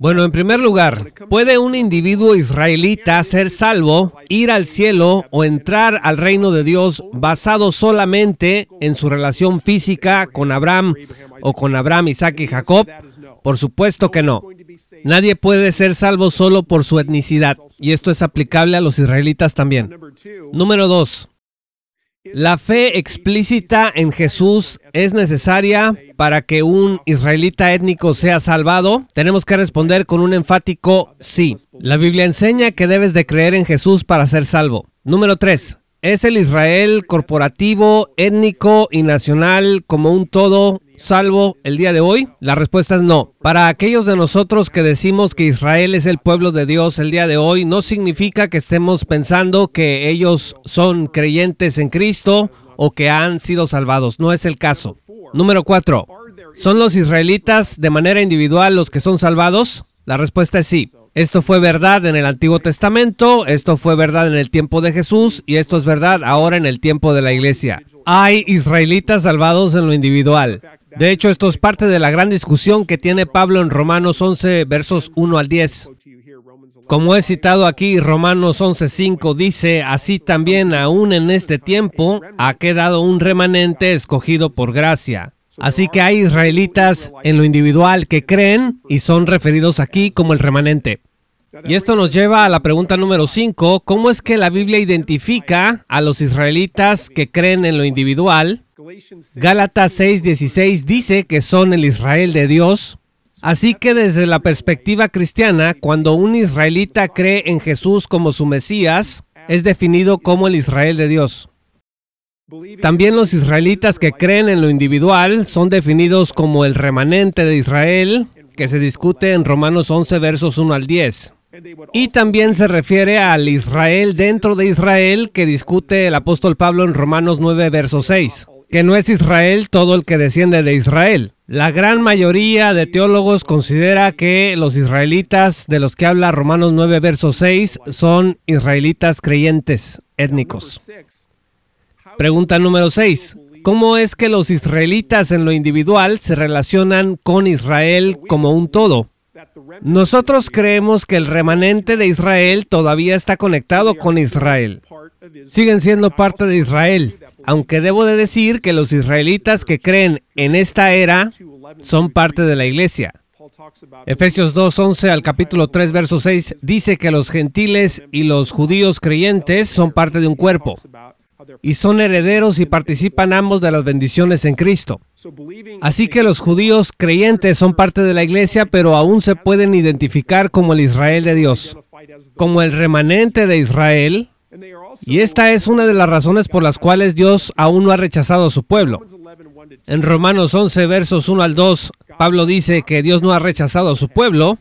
Bueno, en primer lugar, ¿puede un individuo israelita ser salvo, ir al cielo o entrar al reino de Dios basado solamente en su relación física con Abraham o con Abraham, Isaac y Jacob? Por supuesto que no. Nadie puede ser salvo solo por su etnicidad, y esto es aplicable a los israelitas también. Número dos, la fe explícita en Jesús es necesaria para que un israelita étnico sea salvado? Tenemos que responder con un enfático sí. La Biblia enseña que debes de creer en Jesús para ser salvo. Número 3. ¿Es el Israel corporativo, étnico y nacional como un todo salvo el día de hoy? La respuesta es no. Para aquellos de nosotros que decimos que Israel es el pueblo de Dios el día de hoy, no significa que estemos pensando que ellos son creyentes en Cristo o que han sido salvados. No es el caso. Número cuatro. ¿Son los israelitas de manera individual los que son salvados? La respuesta es sí. Esto fue verdad en el Antiguo Testamento, esto fue verdad en el tiempo de Jesús y esto es verdad ahora en el tiempo de la iglesia. Hay israelitas salvados en lo individual. De hecho, esto es parte de la gran discusión que tiene Pablo en Romanos 11, versos 1 al 10. Como he citado aquí, Romanos 5 dice, así también aún en este tiempo ha quedado un remanente escogido por gracia. Así que hay israelitas en lo individual que creen y son referidos aquí como el remanente. Y esto nos lleva a la pregunta número 5, ¿cómo es que la Biblia identifica a los israelitas que creen en lo individual Gálatas 6:16 dice que son el Israel de Dios. Así que desde la perspectiva cristiana, cuando un israelita cree en Jesús como su Mesías, es definido como el Israel de Dios. También los israelitas que creen en lo individual son definidos como el remanente de Israel, que se discute en Romanos 11 versos 1 al 10. Y también se refiere al Israel dentro de Israel que discute el apóstol Pablo en Romanos 9 versos 6 que no es Israel todo el que desciende de Israel. La gran mayoría de teólogos considera que los israelitas de los que habla Romanos 9, verso 6 son israelitas creyentes étnicos. Pregunta número 6. ¿Cómo es que los israelitas en lo individual se relacionan con Israel como un todo? Nosotros creemos que el remanente de Israel todavía está conectado con Israel. Siguen siendo parte de Israel. Aunque debo de decir que los israelitas que creen en esta era son parte de la iglesia. Efesios 2.11 al capítulo 3, verso 6 dice que los gentiles y los judíos creyentes son parte de un cuerpo y son herederos y participan ambos de las bendiciones en Cristo. Así que los judíos creyentes son parte de la iglesia, pero aún se pueden identificar como el Israel de Dios, como el remanente de Israel, y esta es una de las razones por las cuales Dios aún no ha rechazado a su pueblo. En Romanos 11, versos 1 al 2, Pablo dice que Dios no ha rechazado a su pueblo.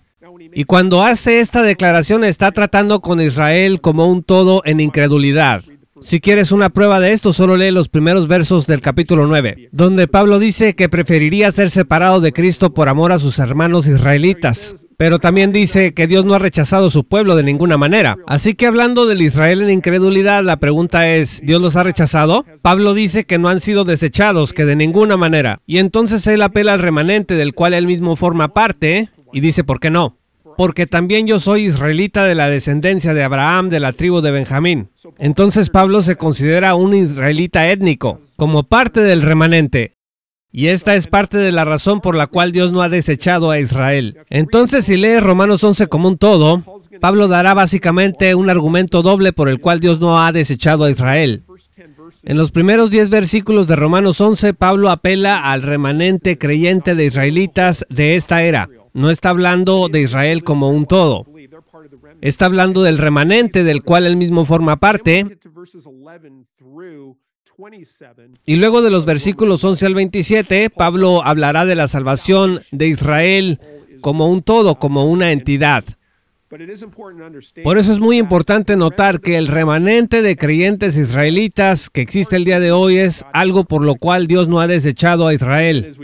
Y cuando hace esta declaración está tratando con Israel como un todo en incredulidad. Si quieres una prueba de esto, solo lee los primeros versos del capítulo 9, donde Pablo dice que preferiría ser separado de Cristo por amor a sus hermanos israelitas, pero también dice que Dios no ha rechazado su pueblo de ninguna manera. Así que hablando del Israel en incredulidad, la pregunta es, ¿Dios los ha rechazado? Pablo dice que no han sido desechados, que de ninguna manera. Y entonces él apela al remanente del cual él mismo forma parte y dice, ¿por qué no? porque también yo soy israelita de la descendencia de Abraham, de la tribu de Benjamín. Entonces Pablo se considera un israelita étnico, como parte del remanente. Y esta es parte de la razón por la cual Dios no ha desechado a Israel. Entonces, si lees Romanos 11 como un todo, Pablo dará básicamente un argumento doble por el cual Dios no ha desechado a Israel. En los primeros 10 versículos de Romanos 11, Pablo apela al remanente creyente de israelitas de esta era no está hablando de Israel como un todo. Está hablando del remanente del cual él mismo forma parte. Y luego de los versículos 11 al 27, Pablo hablará de la salvación de Israel como un todo, como una entidad. Por eso es muy importante notar que el remanente de creyentes israelitas que existe el día de hoy es algo por lo cual Dios no ha desechado a Israel.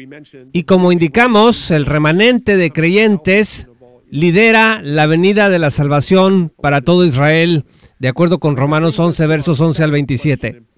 Y como indicamos, el remanente de creyentes lidera la venida de la salvación para todo Israel, de acuerdo con Romanos 11, versos 11 al 27.